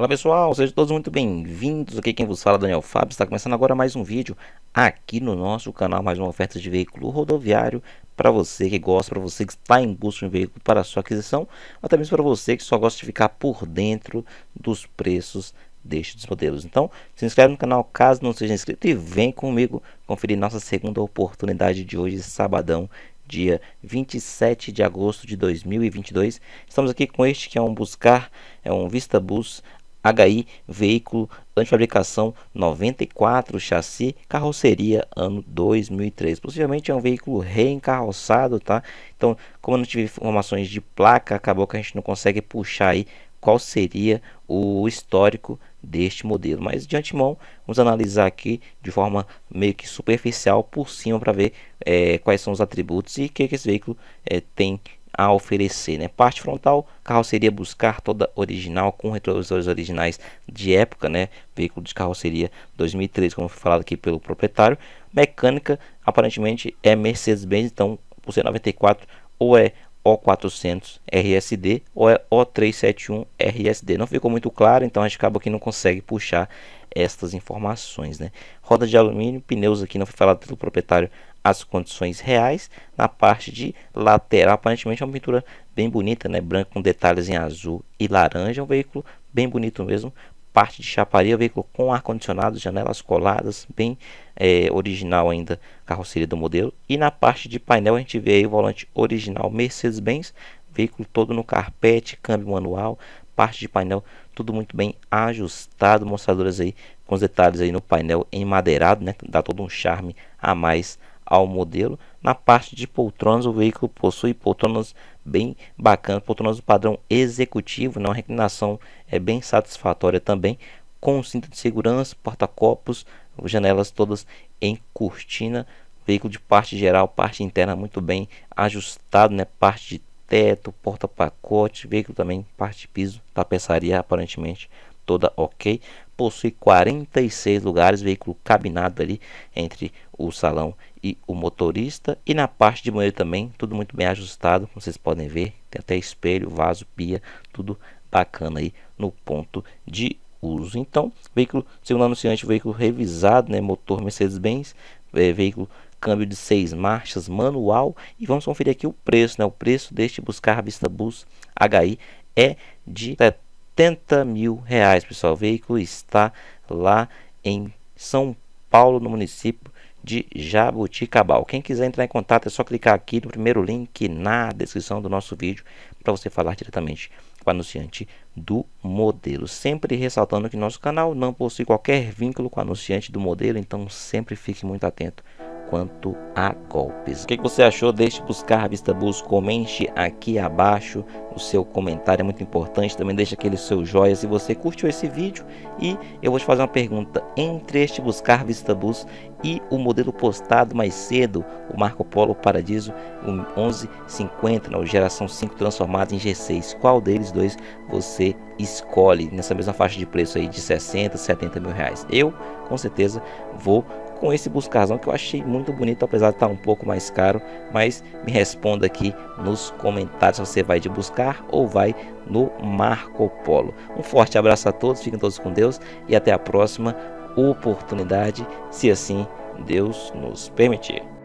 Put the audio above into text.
Olá pessoal, sejam todos muito bem-vindos. Aqui quem vos fala é Daniel Fábio. Está começando agora mais um vídeo aqui no nosso canal, mais uma oferta de veículo rodoviário para você que gosta, para você que está em busca de um veículo para sua aquisição, até mesmo para você que só gosta de ficar por dentro dos preços destes modelos. Então, se inscreve no canal caso não seja inscrito e vem comigo conferir nossa segunda oportunidade de hoje, sabadão, dia 27 de agosto de 2022. Estamos aqui com este que é um Buscar, é um Vista Bus HI, veículo de fabricação 94, chassi, carroceria ano 2003. Possivelmente é um veículo reencarroçado, tá? Então, como eu não tive informações de placa, acabou que a gente não consegue puxar aí qual seria o histórico deste modelo. Mas de antemão, vamos analisar aqui de forma meio que superficial por cima para ver é, quais são os atributos e o que, que esse veículo é, tem a oferecer. Né? Parte frontal, carroceria buscar toda original, com retrovisores originais de época, né? veículo de carroceria 2003, como foi falado aqui pelo proprietário. Mecânica, aparentemente é Mercedes-Benz, então por ser 94 ou é o400 RSD ou é O371 RSD. Não ficou muito claro, então a gente acaba que não consegue puxar estas informações, né? Roda de alumínio, pneus aqui não foi falado pelo proprietário as condições reais na parte de lateral. Aparentemente é uma pintura bem bonita, né? Branco com detalhes em azul e laranja. É um veículo bem bonito mesmo. Parte de chaparia, veículo com ar-condicionado, janelas coladas, bem é, original ainda carroceria do modelo. E na parte de painel a gente vê aí o volante original Mercedes-Benz, veículo todo no carpete, câmbio manual, parte de painel, tudo muito bem ajustado, mostradores aí com os detalhes aí no painel em madeirado, né? Dá todo um charme a mais ao modelo. Na parte de poltronas, o veículo possui poltronas bem bacanas, poltronas do padrão executivo, né? uma reclinação é bem satisfatória também, com cinto de segurança, porta-copos, janelas todas em cortina, veículo de parte geral, parte interna muito bem ajustado, né? parte de teto, porta-pacote, veículo também, parte de piso, tapeçaria aparentemente toda ok. Possui 46 lugares, veículo cabinado ali entre o salão e o motorista. E na parte de banheiro também, tudo muito bem ajustado, como vocês podem ver. Tem até espelho, vaso, pia, tudo bacana aí no ponto de uso. Então, veículo, segundo anunciante, veículo revisado, né, motor Mercedes-Benz, é, veículo câmbio de seis marchas, manual. E vamos conferir aqui o preço, né? O preço deste Buscar Vista Bus HI é de 70 mil reais, pessoal. O veículo está lá em São Paulo, no município de Jabuticabal. Quem quiser entrar em contato é só clicar aqui no primeiro link na descrição do nosso vídeo para você falar diretamente com o anunciante do modelo. Sempre ressaltando que nosso canal não possui qualquer vínculo com o anunciante do modelo, então sempre fique muito atento quanto a golpes. O que você achou? Deixe buscar a Vista bus. comente aqui abaixo o seu comentário, é muito importante. Também deixe aquele seu joia se você curtiu esse vídeo. E eu vou te fazer uma pergunta: entre este buscar Vista bus e o modelo postado mais cedo, o Marco Polo Paradiso 1150, não, geração 5 transformado em G6, qual deles dois você escolhe nessa mesma faixa de preço aí de 60, 70 mil reais? Eu com certeza vou com esse buscazão que eu achei muito bonito, apesar de estar tá um pouco mais caro. Mas me responda aqui nos comentários se você vai de buscar ou vai no Marco Polo. Um forte abraço a todos, fiquem todos com Deus e até a próxima oportunidade, se assim Deus nos permitir.